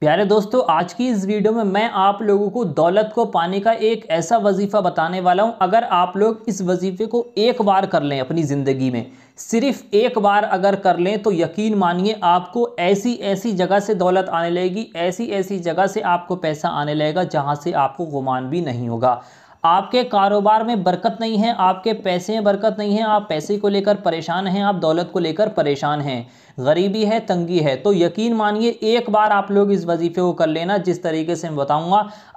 प्यारे दोस्तों आज की इस वीडियो में मैं आप लोगों को दौलत को पाने का एक ऐसा वजीफ़ा बताने वाला हूं अगर आप लोग इस वजीफ़े को एक बार कर लें अपनी ज़िंदगी में सिर्फ एक बार अगर कर लें तो यकीन मानिए आपको ऐसी ऐसी जगह से दौलत आने लगेगी ऐसी ऐसी जगह से आपको पैसा आने लगेगा जहां से आपको गुमान भी नहीं होगा आपके कारोबार में बरकत नहीं है आपके पैसे में बरकत नहीं है आप पैसे को लेकर परेशान हैं आप दौलत को लेकर परेशान हैं गरीबी है तंगी है तो यकीन मानिए एक बार आप लोग इस वजीफ़े को कर लेना जिस तरीके से मैं बताऊँगा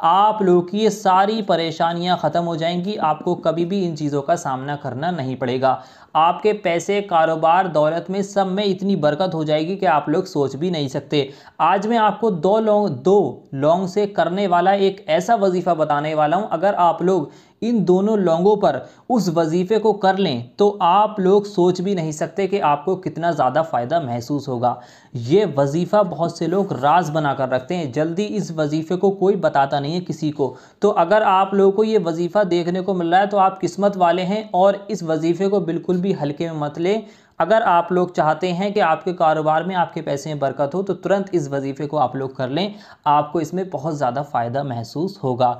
आप लोग की ये सारी परेशानियाँ ख़त्म हो जाएंगी आपको कभी भी इन चीज़ों का सामना करना नहीं पड़ेगा आपके पैसे कारोबार दौलत में सब में इतनी बरकत हो जाएगी कि आप लोग सोच भी नहीं सकते आज मैं आपको दो लॉन्ग दो लॉन्ग से करने वाला एक ऐसा वजीफ़ा बताने वाला हूँ अगर आप लोग इन दोनों लोगों पर उस वजीफ़े को कर लें तो आप लोग सोच भी नहीं सकते कि आपको कितना ज़्यादा फ़ायदा महसूस होगा ये वजीफ़ा बहुत से लोग राज बना कर रखते हैं जल्दी इस वजीफ़े को कोई बताता नहीं है किसी को तो अगर आप लोगों को ये वजीफ़ा देखने को मिल रहा है तो आप किस्मत वाले हैं और इस वजीफ़े को बिल्कुल भी हल्के में मत लें अगर आप लोग चाहते हैं कि आपके कारोबार में आपके पैसे में बरकत हो तो तुरंत इस वजीफ़े को आप लोग कर लें आपको इसमें बहुत ज़्यादा फ़ायदा महसूस होगा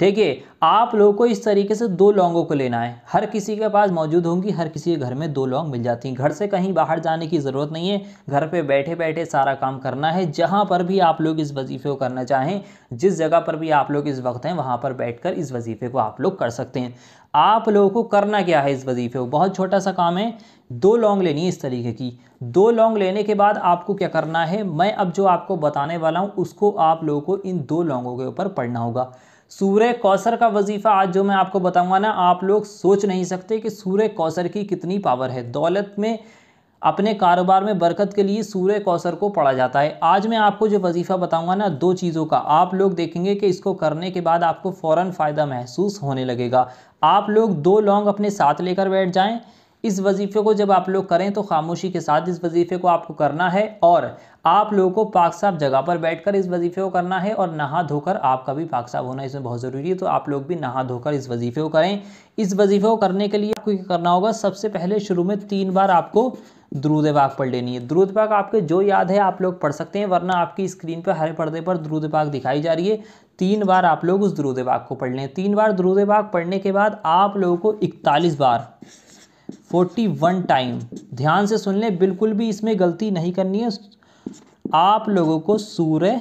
ठीक है आप लोगों को इस तरीके से दो लौंगों को लेना है हर किसी के पास मौजूद होंगी हर किसी के घर में दो लौंग मिल जाती हैं घर से कहीं बाहर जाने की ज़रूरत नहीं है घर पे बैठे बैठे सारा काम करना है जहाँ पर भी आप लोग इस वजीफे को करना चाहें जिस जगह पर भी आप लोग इस वक्त हैं वहाँ पर बैठ कर इस वजीफे को आप लोग कर सकते हैं आप लोगों को करना क्या है इस वजीफे को बहुत छोटा सा काम है दो लौंग लेनी है इस तरीके की दो लौंग लेने के बाद आपको क्या करना है मैं अब जो आपको बताने वाला हूँ उसको आप लोगों को इन दो लौंगों के ऊपर पढ़ना होगा सूर्य कौसर का वजीफ़ा आज जो मैं आपको बताऊंगा ना आप लोग सोच नहीं सकते कि सूर्य कौसर की कितनी पावर है दौलत में अपने कारोबार में बरकत के लिए सूर्य कौसर को पढ़ा जाता है आज मैं आपको जो वजीफ़ा बताऊंगा ना दो चीज़ों का आप लोग देखेंगे कि इसको करने के बाद आपको फ़ौर फ़ायदा महसूस होने लगेगा आप लोग दो लौंग अपने साथ लेकर बैठ जाएँ इस वजीफ़े को जब आप लोग करें तो खामोशी के साथ इस वजीफ़े को आपको करना है और आप लोगों को पाक साहब जगह पर बैठकर इस वजीफ़े को करना है और नहा धोकर आपका भी पाक साहब होना इसमें बहुत ज़रूरी है तो आप लोग भी नहा धोकर इस वजीफ़े को करें इस वजीफ़े को करने के लिए आपको क्या करना होगा सबसे पहले शुरू में तीन बार आपको द्रुद पाक पढ़ लेनी है द्रुद पाक आपके जो याद है आप लोग पढ़ सकते हैं वरना आपकी स्क्रीन पर हरे पर्दे पर द्रुद पाक दिखाई जा रही है तीन बार आप लोग उस द्रुद पाक को पढ़ लें तीन बार द्रुद पाक पढ़ने के बाद आप लोगों को इकतालीस बार फोर्टी वन टाइम ध्यान से सुन लें बिल्कुल भी इसमें गलती नहीं करनी है आप लोगों को सूर्य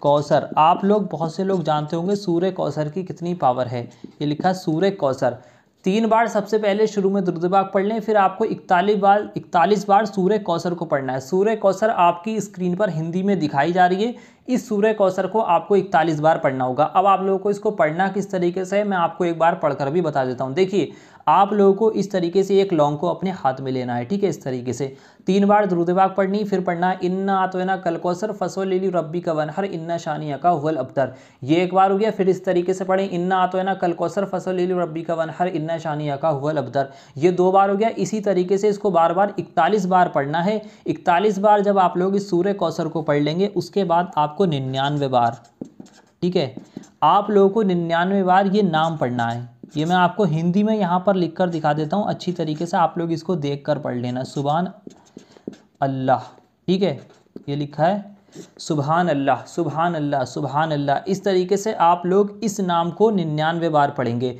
कौसर आप लोग बहुत से लोग जानते होंगे सूर्य कौसर की कितनी पावर है ये लिखा सूर्य कौसर तीन बार सबसे पहले शुरू में दुर्दबाग पढ़ लें फिर आपको इकतालीस बार इकतालीस बार सूर्य कौसर को पढ़ना है सूर्य कौसर आपकी स्क्रीन पर हिंदी में दिखाई जा रही है इस सूर्य कौशर को आपको इकतालीस बार पढ़ना होगा अब आप लोगों को इसको पढ़ना किस तरीके से है मैं आपको एक बार पढ़कर भी बता देता हूँ देखिए आप लोगों को इस तरीके से एक लौंग को अपने हाथ में लेना है ठीक है इस तरीके से तीन बार द्रुदवाक पढ़नी फिर पढ़ना इन्ना कल कौसर फसो लीली रब्बी का हर इन्ना शानिया का हुल अबतर ये एक बार हो गया फिर इस तरीके से पढ़ें इन्ना कल कौसर फसो लीली रब्बी का हर इन्ना शानिया का हुल अबतर ये दो बार हो गया इसी तरीके से इसको बार बार इकतालीस बार पढ़ना है इकतालीस बार जब आप लोग इस सूर्य कौसर को पढ़ लेंगे उसके बाद आपको आपको निन्यानवे बार ठीक है आप लोगों को निन्यानवे बार ये नाम पढ़ना है ये मैं आपको हिंदी में यहाँ पर लिख कर दिखा देता हूँ अच्छी तरीके से आप लोग इसको देख कर पढ़ लेना सुबहान अल्लाह ठीक है ये लिखा है सुबहान अल्लाह सुबहान अल्लाह सुबहान अल्लाह इस तरीके से आप लोग इस नाम को निन्यानवे बार पढ़ेंगे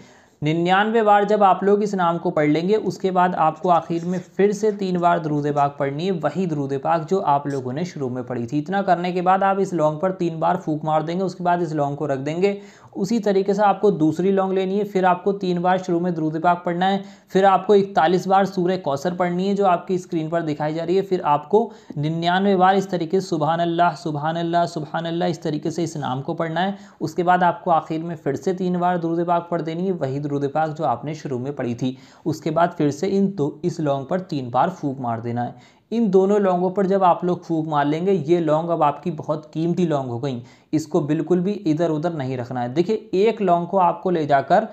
निन्यानवे बार जब आप लोग इस नाम को पढ़ लेंगे उसके बाद आपको आखिर में फिर से तीन बार द्रूद पाक पढ़नी है वही द्रूद पाक जो आप लोगों ने शुरू में पढ़ी थी इतना करने के बाद आप इस लॉन्ग पर तीन बार फूक मार देंगे उसके बाद इस लॉन्ग को रख देंगे उसी तरीके से आपको दूसरी लॉन्ग लेनी है फिर आपको तीन बार शुरू में द्रूद पाक पढ़ना है फिर आपको इकतालीस बार सूर्य कौसर पढ़नी है जो आपकी स्क्रीन पर दिखाई जा रही है फिर आपको निन्यानवे बार इस तरीके से सुबहान अल्लाह सुबहान अल्लाह सुबहान अल्लाह इस तरीके से इस नाम को पढ़ना है उसके बाद आपको आखिर में फिर से तीन बार दरूद पाक पढ़ देनी है वही दरूद पाक जो आपने शुरू में पढ़ी थी उसके बाद फिर से इन दो इस लौंग पर तीन बार फूक मार देना है इन दोनों लौंगों पर जब आप लोग फूक मार लेंगे ये लौंग अब आपकी बहुत कीमती लौंग हो गई इसको बिल्कुल भी इधर उधर नहीं रखना है देखिए एक लौंग को आपको ले जाकर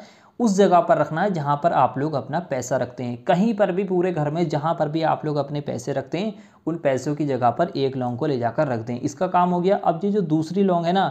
उस जगह पर रखना है जहाँ पर आप लोग अपना पैसा रखते हैं कहीं पर भी पूरे घर में जहाँ पर भी आप लोग अपने पैसे रखते हैं उन पैसों की जगह पर एक लौंग को ले जाकर रख दें इसका काम हो गया अब ये जो दूसरी लौंग है ना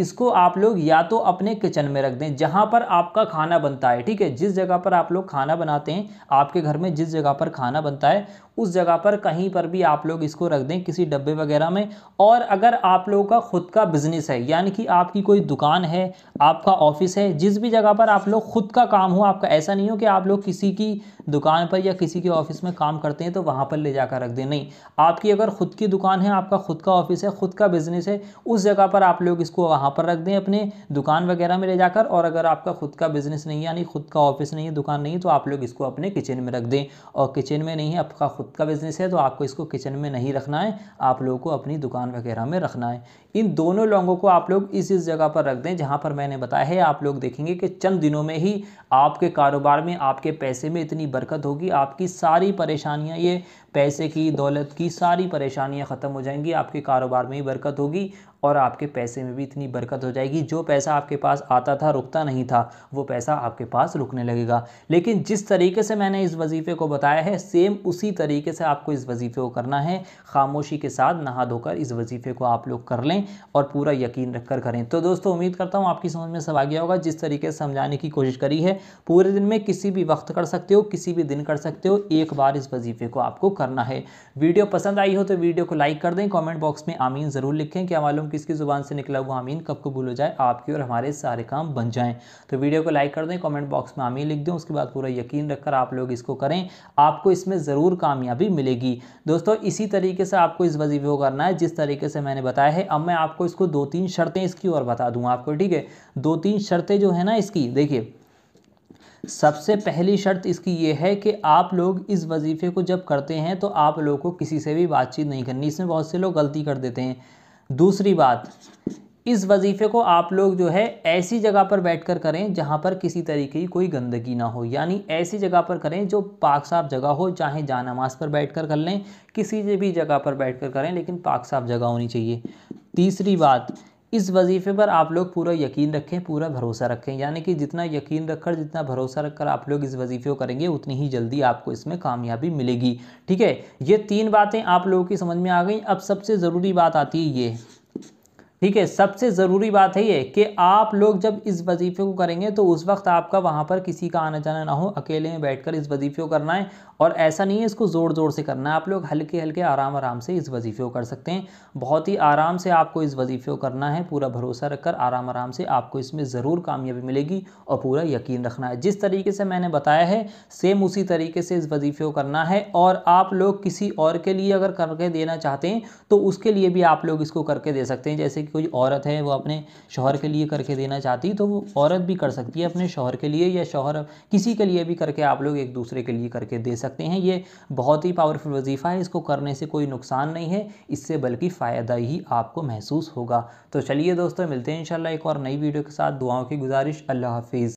इसको आप लोग या तो अपने किचन में रख दें जहाँ पर आपका खाना बनता है ठीक है जिस जगह पर आप लोग खाना बनाते हैं आपके घर में जिस जगह पर खाना बनता है उस जगह पर कहीं पर भी आप लोग इसको रख दें किसी डब्बे वगैरह में और अगर आप लोगों का खुद का बिजनेस है यानी कि आपकी कोई दुकान है आपका ऑफिस है जिस भी जगह पर आप लोग खुद का काम हो आपका ऐसा नहीं हो कि आप लोग किसी की दुकान पर या किसी के ऑफिस में काम करते हैं तो वहाँ पर ले जाकर रख दें नहीं आपकी अगर खुद की दुकान है आपका खुद का ऑफिस है खुद का बिजनेस है उस जगह पर आप लोग इसको वहाँ वहाँ पर रख दें अपने दुकान वगैरह में ले जाकर और अगर आपका खुद का बिज़नेस नहीं है यानी खुद का ऑफिस नहीं है दुकान नहीं है तो आप लोग इसको अपने किचन में रख दें और किचन में नहीं है आपका खुद का बिज़नेस है तो आपको इसको किचन में नहीं रखना है आप लोगों को अपनी दुकान वगैरह में रखना है इन दोनों लौंगों को आप लोग इस इस जगह पर रख दें जहाँ पर मैंने बताया है आप लोग देखेंगे कि चंद दिनों में ही आपके कारोबार में आपके पैसे में इतनी बरकत होगी आपकी सारी परेशानियाँ ये पैसे की दौलत की सारी परेशानियाँ ख़त्म हो जाएंगी आपके कारोबार में ही बरकत होगी और आपके पैसे में भी इतनी बरकत हो जाएगी जो पैसा आपके पास आता था रुकता नहीं था वो पैसा आपके पास रुकने लगेगा लेकिन जिस तरीके से मैंने इस वजीफ़े को बताया है सेम उसी तरीके से आपको इस वजीफ़े को करना है खामोशी के साथ नहा धोकर इस वजीफ़े को आप लोग कर लें जाएं और पूरा यकीन रखकर करें तो दोस्तों उम्मीद करता हूँ आपकी समझ में सब आ गया होगा जिस तरीके से समझाने की कोशिश करी है पूरे दिन में किसी भी वक्त कर सकते हो किसी भी दिन कर सकते हो एक बार इस वजीफे को आपको करना है वीडियो पसंद आई हो तो वीडियो को लाइक कर दें कॉमेंट बॉक्स में आमीन ज़रूर लिखें क्या मालूम किसकी ज़ुबान से निकला हुआ आमीन कब को भूलो जाए आपकी और हमारे सारे काम बन जाएँ तो वीडियो को लाइक कर दें कॉमेंट बॉक्स में आमीन लिख दें उसके बाद पूरा यकीन रखकर आप लोग इसको करें आपको इसमें ज़रूर कामयाबी मिलेगी दोस्तों इसी तरीके से आपको इस वजीफे को करना है जिस तरीके से मैंने बताया है अमल मैं आपको इसको दो तीन शर्तें इसकी और बता दूँ आपको ठीक है दो तीन शर्तें जो है ना इसकी देखिए सबसे पहली शर्त इसकी ये है कि आप लोग इस वजीफ़े को जब करते हैं तो आप लोगों को किसी से भी बातचीत नहीं करनी इसमें बहुत से लोग गलती कर देते हैं दूसरी बात इस वजीफ़े को आप लोग जो है ऐसी जगह पर बैठकर करें जहां पर किसी तरीके की कोई गंदगी ना हो यानी ऐसी जगह पर करें जो पाक साफ जगह हो चाहे जानमाज पर बैठ कर, लें किसी भी जगह पर बैठ करें लेकिन पाक साफ जगह होनी चाहिए तीसरी बात इस वजीफ़े पर आप लोग पूरा यकीन रखें पूरा भरोसा रखें यानी कि जितना यकीन रखकर जितना भरोसा रखकर आप लोग इस वजीफ़े को करेंगे उतनी ही जल्दी आपको इसमें कामयाबी मिलेगी ठीक है ये तीन बातें आप लोगों की समझ में आ गई अब सबसे ज़रूरी बात आती है ये ठीक है सबसे ज़रूरी बात है ये कि आप लोग जब इस वजीफ़े को करेंगे तो उस वक्त आपका वहाँ पर किसी का आना जाना ना हो अकेले में बैठकर इस वजीफ़े को करना है और ऐसा नहीं है इसको ज़ोर ज़ोर से करना है आप लोग हल्के हल्के आराम आराम से इस वजीफ़े को कर सकते हैं बहुत ही आराम से आपको इस वजीफ़े को करना है पूरा भरोसा रखकर आराम आराम से आपको इसमें ज़रूर कामयाबी मिलेगी और पूरा यकीन रखना है जिस तरीके से मैंने बताया है सेम उसी तरीके से इस वजीफ़े को करना है और आप लोग किसी और के लिए अगर करके देना चाहते हैं तो उसके लिए भी आप लोग इसको करके दे सकते हैं जैसे कोई औरत है वो अपने शोहर के लिए करके देना चाहती तो वो औरत भी कर सकती है अपने शोहर के लिए या शोहर किसी के लिए भी करके आप लोग एक दूसरे के लिए करके दे सकते हैं ये बहुत ही पावरफुल वजीफ़ा है इसको करने से कोई नुकसान नहीं है इससे बल्कि फ़ायदा ही आपको महसूस होगा तो चलिए दोस्तों मिलते हैं इंशाल्लाह एक और नई वीडियो के साथ दुआओं की गुजारिश अल्लाह हाफिज़